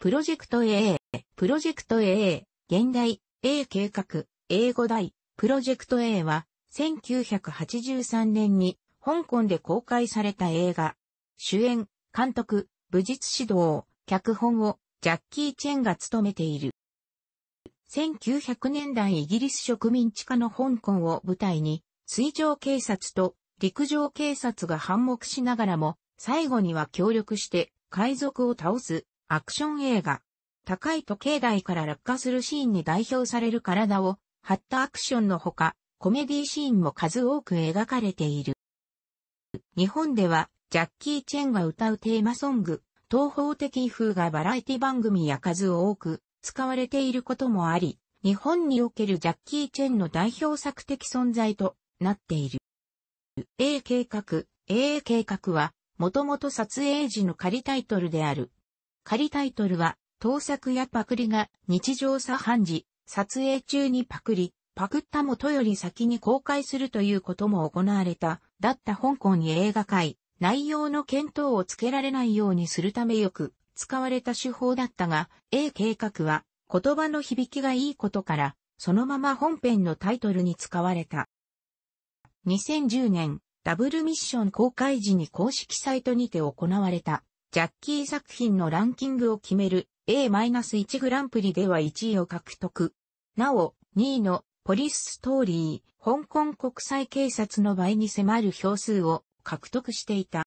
プロジェクト a プロジェクト a 現代、A 計画、英語大、プロジェクト A は、1983年に、香港で公開された映画。主演、監督、武術指導、脚本を、ジャッキー・チェンが務めている。1900年代イギリス植民地下の香港を舞台に、水上警察と陸上警察が反目しながらも、最後には協力して海賊を倒すアクション映画。高い時計台から落下するシーンに代表される体を張ったアクションのほか、コメディーシーンも数多く描かれている。日本では、ジャッキー・チェンが歌うテーマソング、東方的風がバラエティ番組や数多く使われていることもあり、日本におけるジャッキー・チェンの代表作的存在となっている。A 計画、A 計画は、もともと撮影時の仮タイトルである、仮タイトルは、盗作やパクリが日常茶飯事、撮影中にパクリ、パクったもとより先に公開するということも行われた、だった香港に映画界、内容の検討をつけられないようにするためよく使われた手法だったが、A 計画は言葉の響きがいいことから、そのまま本編のタイトルに使われた。2010年、ダブルミッション公開時に公式サイトにて行われたジャッキー作品のランキングを決める A-1 グランプリでは1位を獲得。なお、2位のポリスストーリー、香港国際警察の倍に迫る票数を獲得していた。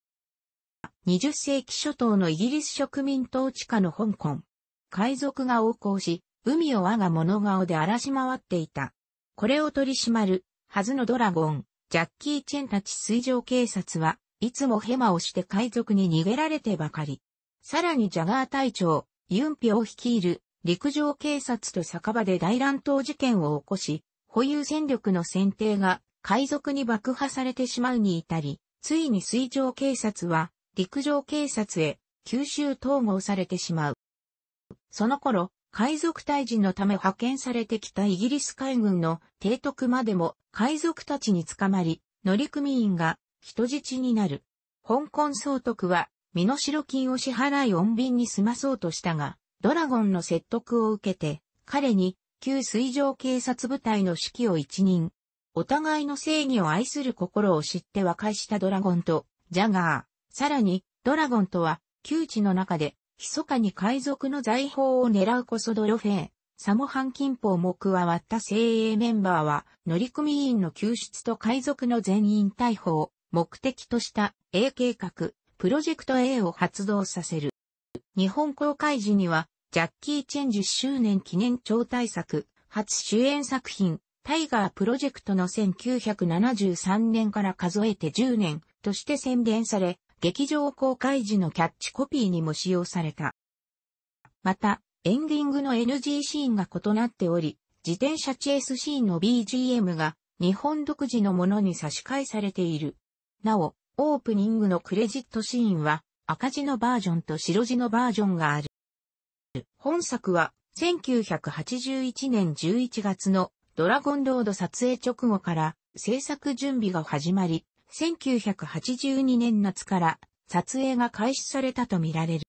20世紀初頭のイギリス植民統治下の香港。海賊が横行し、海を我が物顔で荒らし回っていた。これを取り締まる、はずのドラゴン、ジャッキー・チェンたち水上警察は、いつもヘマをして海賊に逃げられてばかり。さらにジャガー隊長、ユンピョを率いる陸上警察と酒場で大乱闘事件を起こし、保有戦力の選定が海賊に爆破されてしまうに至り、ついに水上警察は陸上警察へ吸収統合されてしまう。その頃、海賊退治のため派遣されてきたイギリス海軍の提督までも海賊たちに捕まり、乗組員が人質になる。香港総督は、身代金を支払い穏便に済まそうとしたが、ドラゴンの説得を受けて、彼に、旧水上警察部隊の指揮を一任。お互いの正義を愛する心を知って和解したドラゴンと、ジャガー。さらに、ドラゴンとは、旧地の中で、密かに海賊の財宝を狙うコソドロフェー、サモハン金法も加わった精鋭メンバーは、乗組員の救出と海賊の全員逮捕を目的とした A 計画、プロジェクト A を発動させる。日本公開時には、ジャッキー・チェン10周年記念超大作、初主演作品、タイガープロジェクトの1973年から数えて10年として宣伝され、劇場公開時のキャッチコピーにも使用された。また、エンディングの NG シーンが異なっており、自転車チェイスシーンの BGM が日本独自のものに差し替えされている。なお、オープニングのクレジットシーンは赤字のバージョンと白字のバージョンがある。本作は1981年11月のドラゴンロード撮影直後から制作準備が始まり、1982年夏から撮影が開始されたとみられる。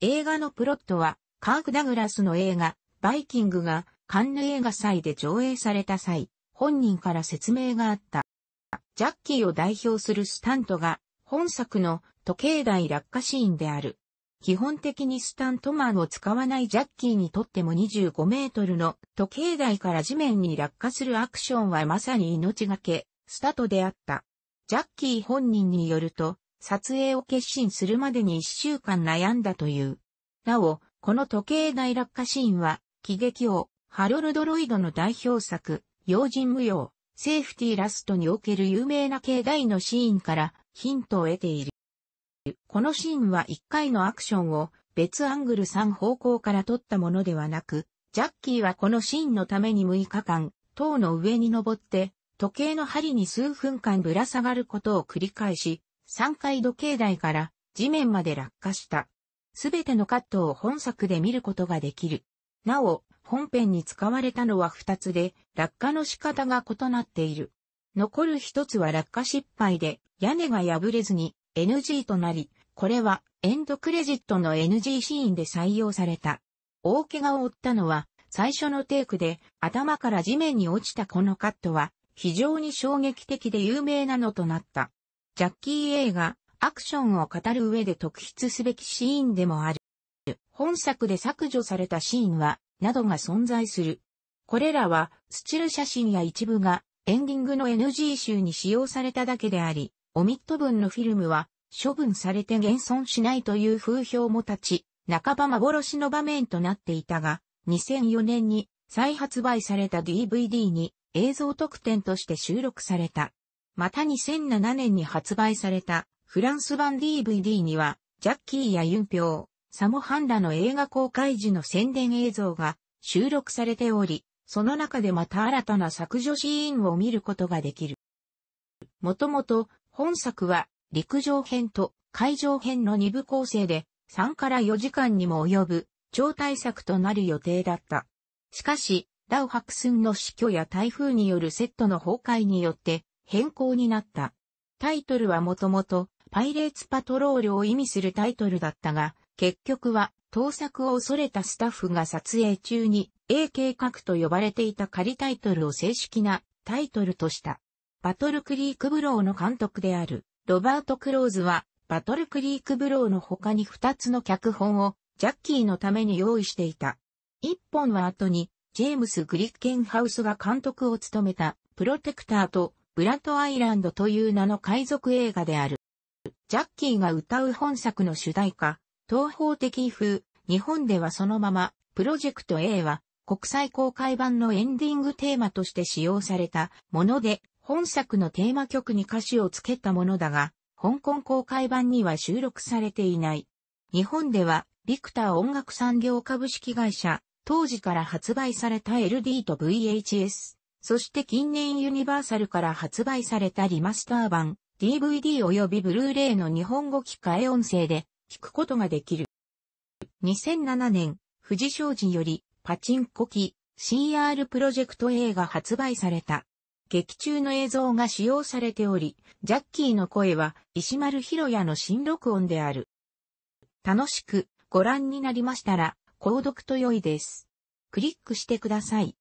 映画のプロットは、カーク・ダグラスの映画、バイキングがカンヌ映画祭で上映された際、本人から説明があった。ジャッキーを代表するスタントが、本作の時計台落下シーンである。基本的にスタントマンを使わないジャッキーにとっても25メートルの時計台から地面に落下するアクションはまさに命がけ、スタトであった。ジャッキー本人によると、撮影を決心するまでに1週間悩んだという。なお、この時計台落下シーンは、喜劇王、ハロルド・ロイドの代表作、用心無用、セーフティーラストにおける有名な境外のシーンからヒントを得ている。このシーンは1回のアクションを別アングル3方向から撮ったものではなく、ジャッキーはこのシーンのために6日間、塔の上に登って、時計の針に数分間ぶら下がることを繰り返し、3回時計台から地面まで落下した。すべてのカットを本作で見ることができる。なお、本編に使われたのは2つで、落下の仕方が異なっている。残る1つは落下失敗で、屋根が破れずに NG となり、これはエンドクレジットの NG シーンで採用された。大怪我を負ったのは、最初のテイクで頭から地面に落ちたこのカットは、非常に衝撃的で有名なのとなった。ジャッキー映画、アクションを語る上で特筆すべきシーンでもある。本作で削除されたシーンは、などが存在する。これらは、スチル写真や一部が、エンディングの NG 集に使用されただけであり、オミット分のフィルムは、処分されて現存しないという風評も立ち、半ば幻の場面となっていたが、2004年に再発売された DVD に映像特典として収録された。また2007年に発売されたフランス版 DVD には、ジャッキーやユンピョウ、サモハンラの映画公開時の宣伝映像が収録されており、その中でまた新たな削除シーンを見ることができる。もともと本作は陸上編と海上編の2部構成で3から4時間にも及ぶ超大作となる予定だった。しかし、ラウハクスンの死去や台風によるセットの崩壊によって変更になった。タイトルはもともとパイレーツパトロールを意味するタイトルだったが、結局は盗作を恐れたスタッフが撮影中に A 計画と呼ばれていた仮タイトルを正式なタイトルとした。バトルクリークブローの監督であるロバート・クローズはバトルクリークブローの他に2つの脚本をジャッキーのために用意していた。1本は後にジェームス・グリッケンハウスが監督を務めたプロテクターとブラッドアイランドという名の海賊映画である。ジャッキーが歌う本作の主題歌、東方的風、日本ではそのまま、プロジェクト A は国際公開版のエンディングテーマとして使用されたもので、本作のテーマ曲に歌詞を付けたものだが、香港公開版には収録されていない。日本では、ビクター音楽産業株式会社、当時から発売された LD と VHS、そして近年ユニバーサルから発売されたリマスター版、DVD 及びブルーレイの日本語機械音声で引くことができる。2007年、富士商事よりパチンコ機 CR プロジェクト A が発売された。劇中の映像が使用されており、ジャッキーの声は石丸博也の新録音である。楽しくご覧になりましたら、購読と良いです。クリックしてください。